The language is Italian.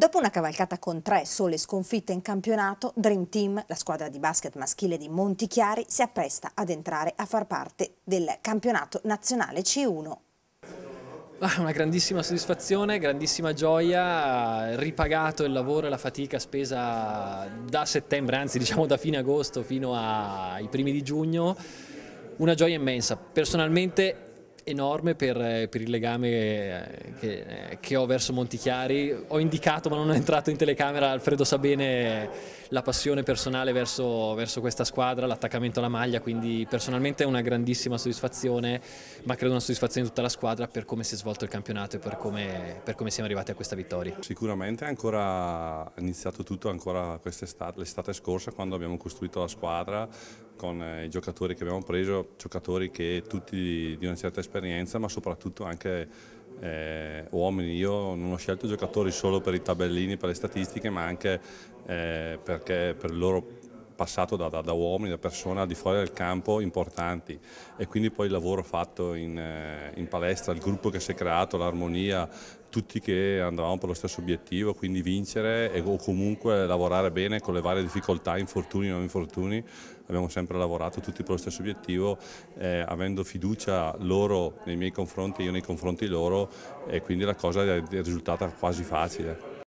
Dopo una cavalcata con tre sole sconfitte in campionato, Dream Team, la squadra di basket maschile di Montichiari, si appresta ad entrare a far parte del campionato nazionale C1. Ah, una grandissima soddisfazione, grandissima gioia, ripagato il lavoro e la fatica spesa da settembre, anzi diciamo da fine agosto fino ai primi di giugno, una gioia immensa. Personalmente enorme per, eh, per il legame eh, che, eh, che, ho verso Montichiari. Ho indicato, ma non è entrato in telecamera, Alfredo sa bene la passione personale verso, verso questa squadra, l'attaccamento alla maglia, quindi personalmente è una grandissima soddisfazione, ma credo una soddisfazione di tutta la squadra per come si è svolto il campionato e per come, per come siamo arrivati a questa vittoria. Sicuramente è ancora iniziato tutto ancora quest'estate, l'estate scorsa quando abbiamo costruito la squadra con eh, i giocatori che abbiamo preso, giocatori che tutti di una certa esperienza, ma soprattutto anche eh, uomini. Io non ho scelto giocatori solo per i tabellini, per le statistiche, ma anche eh, perché per il loro passato da, da, da uomini, da persone al di fuori del campo importanti e quindi poi il lavoro fatto in, eh, in palestra, il gruppo che si è creato, l'armonia, tutti che andavamo per lo stesso obiettivo, quindi vincere e, o comunque lavorare bene con le varie difficoltà, infortuni o non infortuni, abbiamo sempre lavorato tutti per lo stesso obiettivo, eh, avendo fiducia loro nei miei confronti, e io nei confronti loro e quindi la cosa è risultata quasi facile.